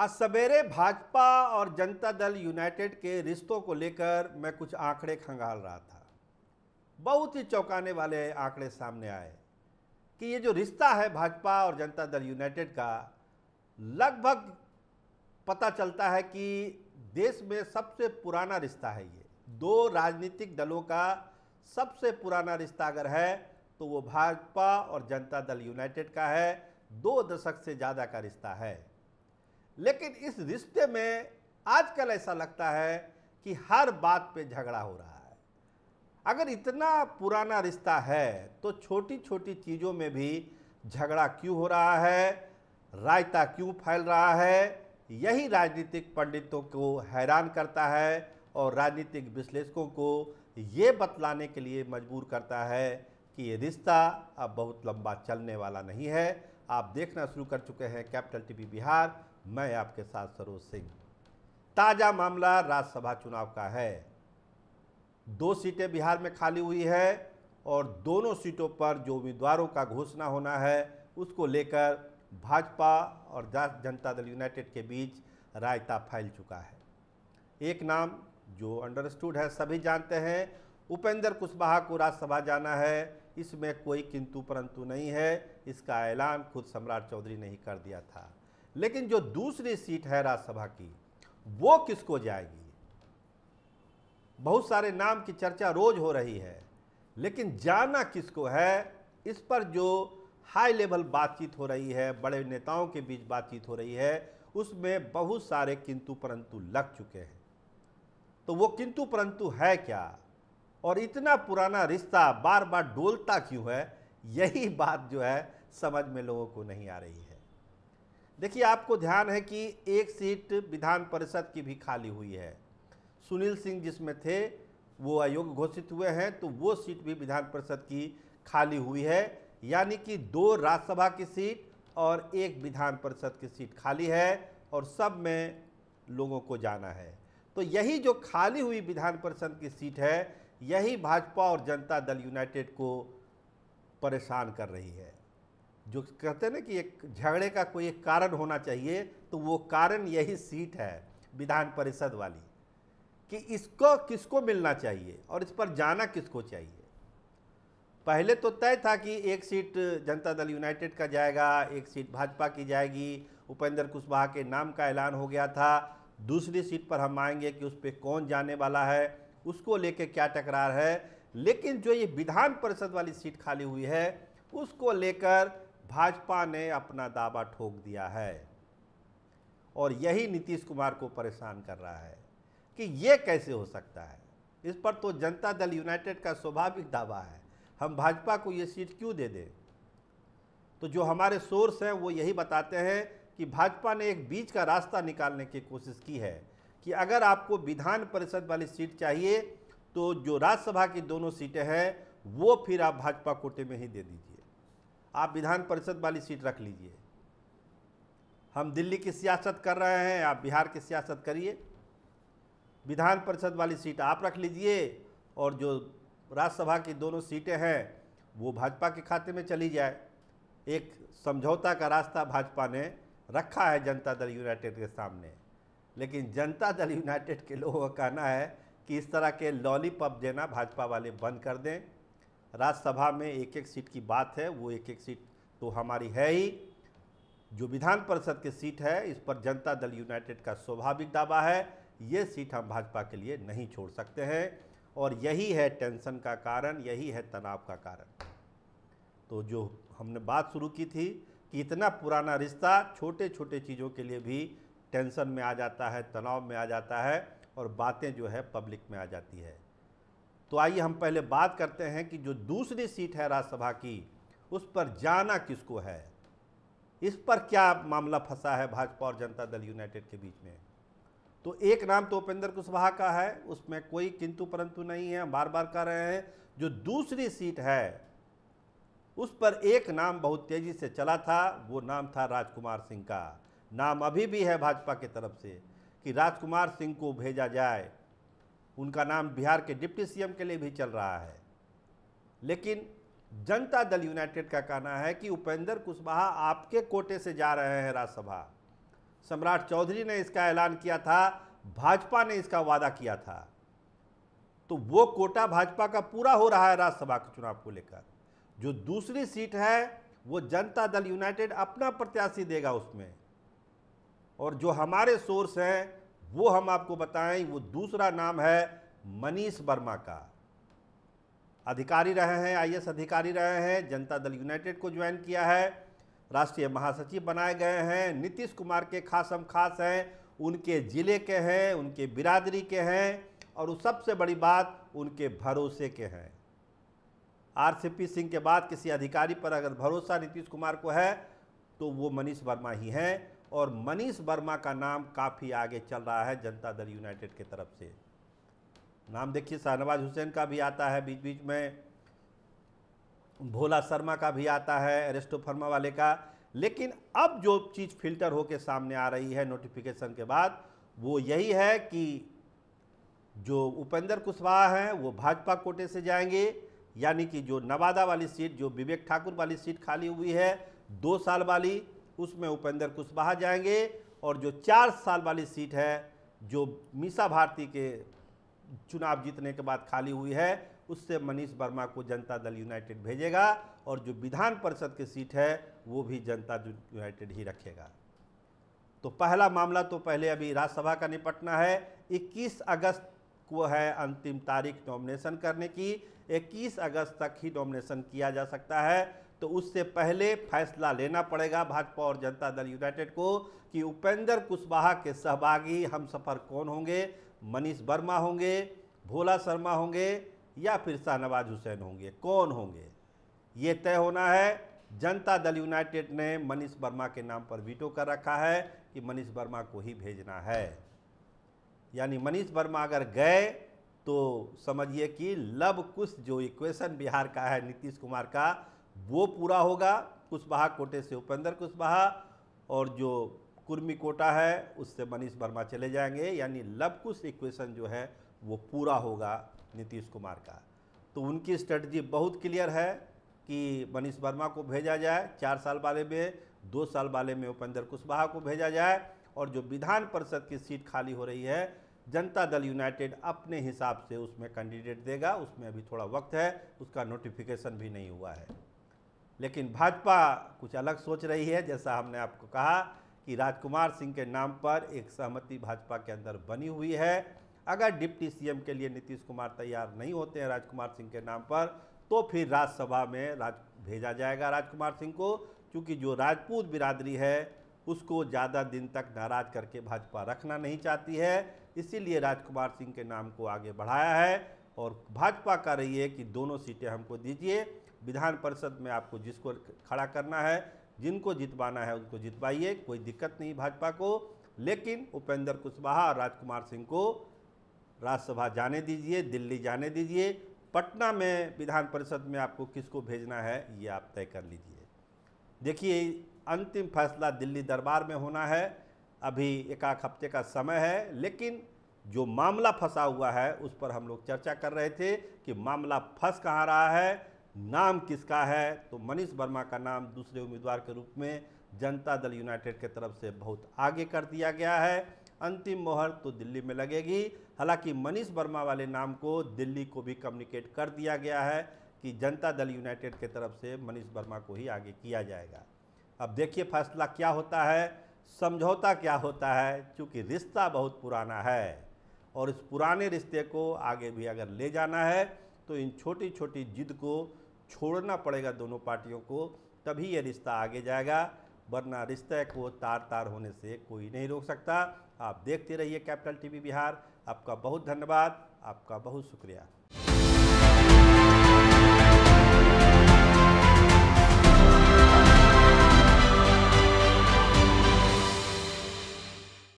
आज सवेरे भाजपा और जनता दल यूनाइटेड के रिश्तों को लेकर मैं कुछ आंकड़े खंगाल रहा था बहुत ही चौंकाने वाले आंकड़े सामने आए कि ये जो रिश्ता है भाजपा और जनता दल यूनाइटेड का लगभग पता चलता है कि देश में सबसे पुराना रिश्ता है ये दो राजनीतिक दलों का सबसे पुराना रिश्ता अगर है तो वो भाजपा और जनता दल यूनाइटेड का है दो दशक से ज़्यादा का रिश्ता है लेकिन इस रिश्ते में आजकल ऐसा लगता है कि हर बात पे झगड़ा हो रहा है अगर इतना पुराना रिश्ता है तो छोटी छोटी चीज़ों में भी झगड़ा क्यों हो रहा है रायता क्यों फैल रहा है यही राजनीतिक पंडितों को हैरान करता है और राजनीतिक विश्लेषकों को ये बतलाने के लिए मजबूर करता है कि ये रिश्ता अब बहुत लंबा चलने वाला नहीं है आप देखना शुरू कर चुके हैं कैपिटल टीवी बिहार मैं आपके साथ सरोज सिंह ताज़ा मामला राज्यसभा चुनाव का है दो सीटें बिहार में खाली हुई है और दोनों सीटों पर जो उम्मीदवारों का घोषणा होना है उसको लेकर भाजपा और जनता दल यूनाइटेड के बीच रायता फैल चुका है एक नाम जो अंडरस्टूड है सभी जानते हैं उपेंद्र कुशवाहा को राज्यसभा जाना है इसमें कोई किंतु परंतु नहीं है इसका ऐलान खुद सम्राट चौधरी ने ही कर दिया था लेकिन जो दूसरी सीट है राज्यसभा की वो किसको जाएगी बहुत सारे नाम की चर्चा रोज हो रही है लेकिन जाना किसको है इस पर जो हाई लेवल बातचीत हो रही है बड़े नेताओं के बीच बातचीत हो रही है उसमें बहुत सारे किंतु परंतु लग चुके हैं तो वो किंतु परंतु है क्या और इतना पुराना रिश्ता बार बार डोलता क्यों है यही बात जो है समझ में लोगों को नहीं आ रही है देखिए आपको ध्यान है कि एक सीट विधान परिषद की भी खाली हुई है सुनील सिंह जिसमें थे वो अयोग्य घोषित हुए हैं तो वो सीट भी विधान परिषद की खाली हुई है यानी कि दो राज्यसभा की सीट और एक विधान परिषद की सीट खाली है और सब में लोगों को जाना है तो यही जो खाली हुई विधान परिषद की सीट है यही भाजपा और जनता दल यूनाइटेड को परेशान कर रही है जो कहते हैं ना कि एक झगड़े का कोई एक कारण होना चाहिए तो वो कारण यही सीट है विधान परिषद वाली कि इसको किसको मिलना चाहिए और इस पर जाना किसको चाहिए पहले तो तय था कि एक सीट जनता दल यूनाइटेड का जाएगा एक सीट भाजपा की जाएगी उपेंद्र कुशवाहा के नाम का ऐलान हो गया था दूसरी सीट पर हम आएंगे कि उस पर कौन जाने वाला है उसको लेके क्या टकरार है लेकिन जो ये विधान परिषद वाली सीट खाली हुई है उसको लेकर भाजपा ने अपना दावा ठोक दिया है और यही नीतीश कुमार को परेशान कर रहा है कि ये कैसे हो सकता है इस पर तो जनता दल यूनाइटेड का स्वाभाविक दावा है हम भाजपा को ये सीट क्यों दे दें तो जो हमारे सोर्स हैं वो यही बताते हैं कि भाजपा ने एक बीच का रास्ता निकालने की कोशिश की है कि अगर आपको विधान परिषद वाली सीट चाहिए तो जो राज्यसभा की दोनों सीटें हैं वो फिर आप भाजपा कोटे में ही दे दीजिए आप विधान परिषद वाली सीट रख लीजिए हम दिल्ली की सियासत कर रहे हैं आप बिहार की सियासत करिए विधान परिषद वाली सीट आप रख लीजिए और जो राज्यसभा की दोनों सीटें हैं वो भाजपा के खाते में चली जाए एक समझौता का रास्ता भाजपा ने रखा है जनता दल यूनाइटेड के सामने लेकिन जनता दल यूनाइटेड के लोगों का कहना है कि इस तरह के लॉलीपॉप देना भाजपा वाले बंद कर दें राज्यसभा में एक एक सीट की बात है वो एक एक सीट तो हमारी है ही जो विधान परिषद की सीट है इस पर जनता दल यूनाइटेड का स्वाभाविक दावा है ये सीट हम भाजपा के लिए नहीं छोड़ सकते हैं और यही है टेंशन का कारण यही है तनाव का कारण तो जो हमने बात शुरू की थी कि इतना पुराना रिश्ता छोटे छोटे चीज़ों के लिए भी टेंशन में आ जाता है तनाव में आ जाता है और बातें जो है पब्लिक में आ जाती है तो आइए हम पहले बात करते हैं कि जो दूसरी सीट है राज्यसभा की उस पर जाना किसको है इस पर क्या मामला फंसा है भाजपा और जनता दल यूनाइटेड के बीच में तो एक नाम तो उपेंद्र कुशवाहा का है उसमें कोई किंतु परंतु नहीं है बार बार कह रहे हैं जो दूसरी सीट है उस पर एक नाम बहुत तेज़ी से चला था वो नाम था राजकुमार सिंह का नाम अभी भी है भाजपा की तरफ से कि राजकुमार सिंह को भेजा जाए उनका नाम बिहार के डिप्टी सीएम के लिए भी चल रहा है लेकिन जनता दल यूनाइटेड का कहना है कि उपेंद्र कुशवाहा आपके कोटे से जा रहे हैं राज्यसभा सम्राट चौधरी ने इसका ऐलान किया था भाजपा ने इसका वादा किया था तो वो कोटा भाजपा का पूरा हो रहा है राज्यसभा के चुनाव को लेकर जो दूसरी सीट है वो जनता दल यूनाइटेड अपना प्रत्याशी देगा उसमें और जो हमारे सोर्स हैं वो हम आपको बताएं वो दूसरा नाम है मनीष वर्मा का अधिकारी रहे हैं आई अधिकारी रहे हैं जनता दल यूनाइटेड को ज्वाइन किया है राष्ट्रीय महासचिव बनाए गए हैं नीतीश कुमार के खास हम खास हैं उनके ज़िले के हैं उनके बिरादरी के हैं और उस सबसे बड़ी बात उनके भरोसे के हैं आरसीपी सिंह के बाद किसी अधिकारी पर अगर भरोसा नीतीश कुमार को है तो वो मनीष वर्मा ही हैं और मनीष वर्मा का नाम काफ़ी आगे चल रहा है जनता दल यूनाइटेड की तरफ से नाम देखिए शाहनवाज हुसैन का भी आता है बीच बीच में भोला शर्मा का भी आता है अरेस्टो फर्मा वाले का लेकिन अब जो चीज़ फिल्टर होकर सामने आ रही है नोटिफिकेशन के बाद वो यही है कि जो उपेंद्र कुशवाहा हैं वो भाजपा कोटे से जाएंगे यानी कि जो नवादा वाली सीट जो विवेक ठाकुर वाली सीट खाली हुई है दो साल वाली उसमें उपेंद्र कुशवाहा जाएंगे और जो चार साल वाली सीट है जो मीसा भारती के चुनाव जीतने के बाद खाली हुई है उससे मनीष वर्मा को जनता दल यूनाइटेड भेजेगा और जो विधान परिषद की सीट है वो भी जनता दल यूनाइटेड ही रखेगा तो पहला मामला तो पहले अभी राज्यसभा का निपटना है 21 अगस्त को है अंतिम तारीख नॉमिनेशन करने की 21 अगस्त तक ही नॉमिनेशन किया जा सकता है तो उससे पहले फैसला लेना पड़ेगा भाजपा और जनता दल यूनाइटेड को कि उपेंद्र कुशवाहा के सहभागी हम सफ़र कौन होंगे मनीष वर्मा होंगे भोला शर्मा होंगे या फिर शाहनवाज हुसैन होंगे कौन होंगे ये तय होना है जनता दल यूनाइटेड ने मनीष वर्मा के नाम पर वीटो कर रखा है कि मनीष वर्मा को ही भेजना है यानी मनीष वर्मा अगर गए तो समझिए कि लव कुश जो इक्वेशन बिहार का है नीतीश कुमार का वो पूरा होगा कुशवाहा कोटे से उपेंद्र कुशवाहा और जो कुर्मी कोटा है उससे मनीष वर्मा चले जाएंगे यानी कुश इक्वेशन जो है वो पूरा होगा नीतीश कुमार का तो उनकी स्ट्रेटजी बहुत क्लियर है कि मनीष वर्मा को भेजा जाए चार साल वाले में दो साल वाले में उपेंद्र कुशवाहा को भेजा जाए और जो विधान परिषद की सीट खाली हो रही है जनता दल यूनाइटेड अपने हिसाब से उसमें कैंडिडेट देगा उसमें अभी थोड़ा वक्त है उसका नोटिफिकेशन भी नहीं हुआ है लेकिन भाजपा कुछ अलग सोच रही है जैसा हमने आपको कहा कि राजकुमार सिंह के नाम पर एक सहमति भाजपा के अंदर बनी हुई है अगर डिप्टी सीएम के लिए नीतीश कुमार तैयार नहीं होते हैं राजकुमार सिंह के नाम पर तो फिर राज्यसभा में राज भेजा जाएगा राजकुमार सिंह को क्योंकि जो राजपूत बिरादरी है उसको ज़्यादा दिन तक नाराज करके भाजपा रखना नहीं चाहती है इसीलिए राजकुमार सिंह के नाम को आगे बढ़ाया है और भाजपा कह रही है कि दोनों सीटें हमको दीजिए विधान परिषद में आपको जिसको खड़ा करना है जिनको जितवाना है उनको जितवाइए कोई दिक्कत नहीं भाजपा को लेकिन उपेंद्र कुशवाहा और राजकुमार सिंह को राज्यसभा जाने दीजिए दिल्ली जाने दीजिए पटना में विधान परिषद में आपको किसको भेजना है ये आप तय कर लीजिए देखिए अंतिम फैसला दिल्ली दरबार में होना है अभी एक आख हफ्ते का समय है लेकिन जो मामला फंसा हुआ है उस पर हम लोग चर्चा कर रहे थे कि मामला फंस कहाँ रहा है नाम किसका है तो मनीष वर्मा का नाम दूसरे उम्मीदवार के रूप में जनता दल यूनाइटेड के तरफ से बहुत आगे कर दिया गया है अंतिम मोहर तो दिल्ली में लगेगी हालांकि मनीष वर्मा वाले नाम को दिल्ली को भी कम्युनिकेट कर दिया गया है कि जनता दल यूनाइटेड के तरफ से मनीष वर्मा को ही आगे किया जाएगा अब देखिए फैसला क्या होता है समझौता क्या होता है क्योंकि रिश्ता बहुत पुराना है और इस पुराने रिश्ते को आगे भी अगर ले जाना है तो इन छोटी छोटी जिद को छोड़ना पड़ेगा दोनों पार्टियों को तभी यह रिश्ता आगे जाएगा वरना रिश्ते को तार तार होने से कोई नहीं रोक सकता आप देखते रहिए कैपिटल टीवी बिहार आपका बहुत धन्यवाद आपका बहुत शुक्रिया